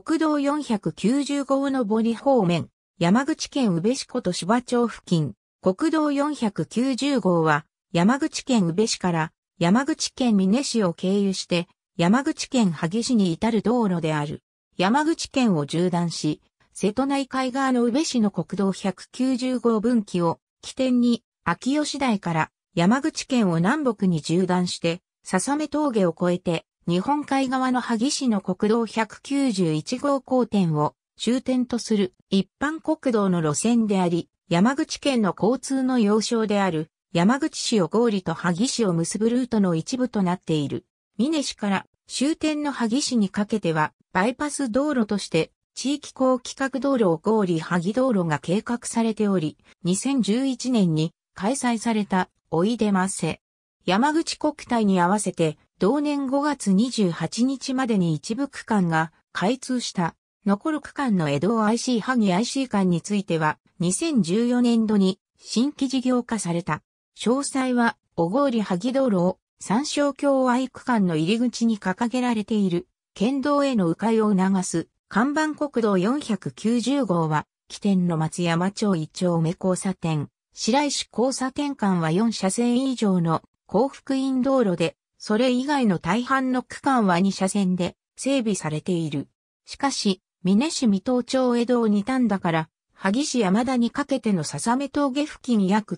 国道490号上り方面、山口県宇部市こと芝町付近、国道490号は、山口県宇部市から山口県峰市を経由して、山口県萩市に至る道路である。山口県を縦断し、瀬戸内海側の宇部市の国道190号分岐を起点に、秋吉台から山口県を南北に縦断して、笹目峠を越えて、日本海側の萩市の国道191号交点を終点とする一般国道の路線であり、山口県の交通の要衝である山口市を合理と萩市を結ぶルートの一部となっている。峰市から終点の萩市にかけてはバイパス道路として地域高規格道路を合理萩道路が計画されており、2011年に開催されたおいでませ。山口国体に合わせて同年5月28日までに一部区間が開通した。残る区間の江戸 IC 萩 IC 間については、2014年度に新規事業化された。詳細は、小郡萩道路を三省京愛区間の入り口に掲げられている、県道への迂回を促す、看板国道490号は、起点の松山町一丁目交差点、白石交差点間は4車線以上の幸福院道路で、それ以外の大半の区間は2車線で整備されている。しかし、美祢市三東町江戸を二段だから、萩市山田にかけての笹目峠付近約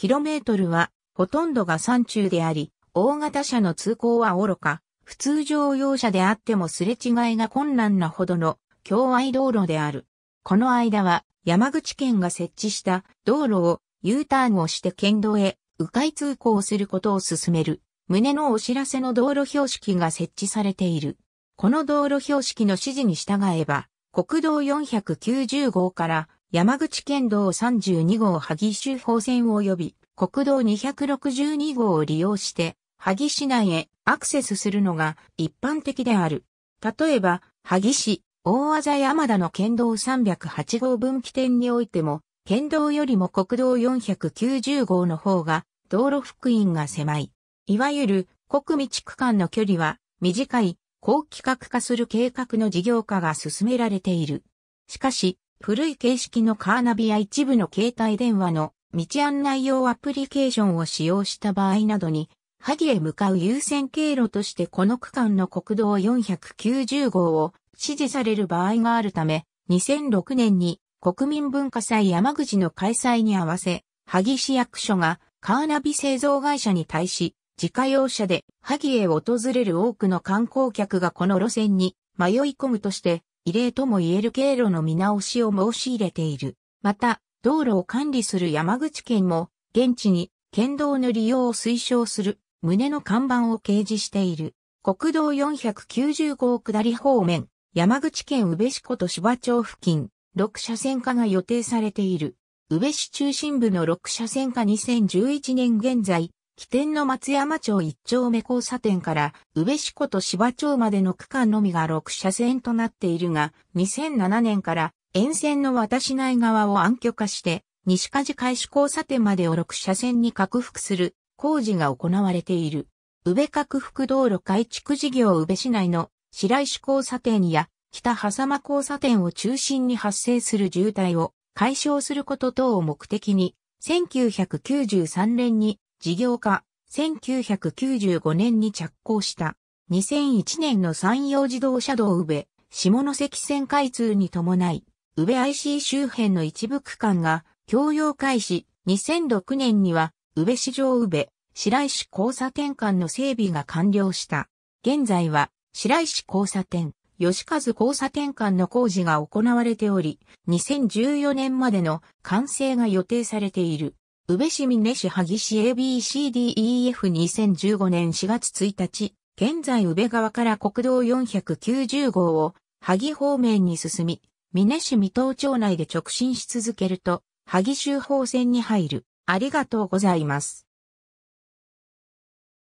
9km は、ほとんどが山中であり、大型車の通行は愚か、普通乗用車であってもすれ違いが困難なほどの境外道路である。この間は山口県が設置した道路を U ターンをして県道へ迂回通行することを進める。胸のお知らせの道路標識が設置されている。この道路標識の指示に従えば、国道490号から山口県道32号萩州方線及び国道262号を利用して萩市内へアクセスするのが一般的である。例えば、萩市、大和山田の県道308号分岐点においても、県道よりも国道490号の方が道路福音が狭い。いわゆる国民地区間の距離は短い高規格化する計画の事業化が進められている。しかし、古い形式のカーナビや一部の携帯電話の道案内用アプリケーションを使用した場合などに、萩へ向かう優先経路としてこの区間の国道490号を支持される場合があるため、2006年に国民文化祭山口の開催に合わせ、萩市役所がカーナビ製造会社に対し、自家用車で萩へ訪れる多くの観光客がこの路線に迷い込むとして、異例とも言える経路の見直しを申し入れている。また、道路を管理する山口県も、現地に県道の利用を推奨する旨の看板を掲示している。国道490号下り方面、山口県宇部市こと芝町付近、6車線化が予定されている。宇部市中心部の6車線化2011年現在、起点の松山町一丁目交差点から宇部市湖と芝町までの区間のみが6車線となっているが、2007年から沿線の渡市内側を暗渠化して、西梶開始交差点までを6車線に拡幅する工事が行われている。宇部拡幅道路改築事業宇部市内の白石交差点や北狭間交差点を中心に発生する渋滞を解消すること等を目的に、1993年に事業化、1995年に着工した。2001年の山陽自動車道宇部、下関線開通に伴い、宇部 IC 周辺の一部区間が共用開始、2006年には宇部市場宇部、白石交差点間の整備が完了した。現在は白石交差点、吉和交差点間の工事が行われており、2014年までの完成が予定されている。宇部市峰市萩市 ABCDEF2015 年4月1日、現在宇部側から国道490号を萩方面に進み、峰市三島町内で直進し続けると、萩州方線に入る。ありがとうございます。